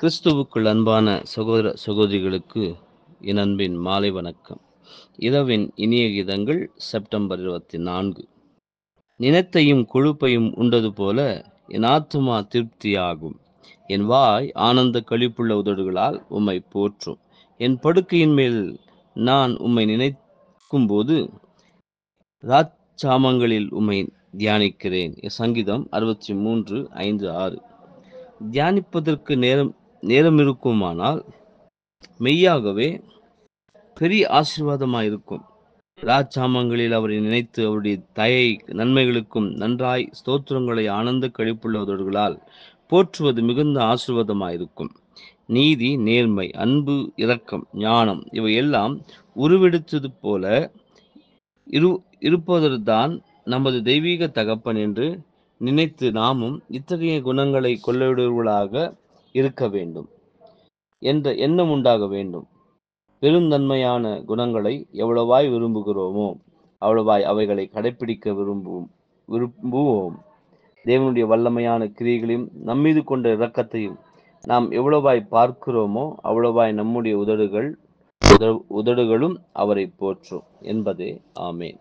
கிறிஸ்துவுக்குள் அன்பான சகோதர சகோதரிகளுக்கு என் அன்பின் மாலை வணக்கம் இரவின் இனிய கீதங்கள் செப்டம்பர் இருபத்தி நான்கு நினைத்தையும் கொழுப்பையும் உண்டது போல என் ஆத்துமா திருப்தியாகும் என் வாய் ஆனந்த கழிப்புள்ள உதடுகளால் உம்மை போற்றும் என் படுக்கையின் மேல் நான் உம்மை நினைக்கும் போது ராச்சாமங்களில் உம்மை தியானிக்கிறேன் சங்கீதம் அறுபத்தி மூன்று ஐந்து ஆறு தியானிப்பதற்கு நேரம் நேரம் இருக்குமானால் மெய்யாகவே பெரிய ஆசீர்வாதமாக இருக்கும் ராஜாமங்களில் அவரை நினைத்து அவருடைய தயை நன்மைகளுக்கும் நன்றாய் ஸ்தோத்திரங்களை ஆனந்த கழிப்புள்ளவர்களால் போற்றுவது மிகுந்த ஆசிர்வாதமாயிருக்கும் நீதி நேர்மை அன்பு இரக்கம் ஞானம் இவை எல்லாம் உருவெடுத்தது போல இரு இருப்பதற்தான் நமது தெய்வீக தகப்பன் என்று நினைத்து நாமும் இத்தகைய குணங்களை கொள்ளவிடுவர்களாக இருக்க வேண்டும் என்ற எண்ணம் உண்டாக வேண்டும் பெருந்தன்மையான குணங்களை எவ்வளவாய் விரும்புகிறோமோ அவ்வளவாய் அவைகளை கடைபிடிக்க விரும்புவோம் விரும்புவோம் தேவனுடைய வல்லமையான கிரியைகளையும் நம்மீது கொண்ட இரக்கத்தையும் நாம் எவ்வளவாய் பார்க்கிறோமோ அவ்வளவாய் நம்முடைய உதடுகள் உதடுகளும் அவரை போற்றும் என்பதே ஆமேன்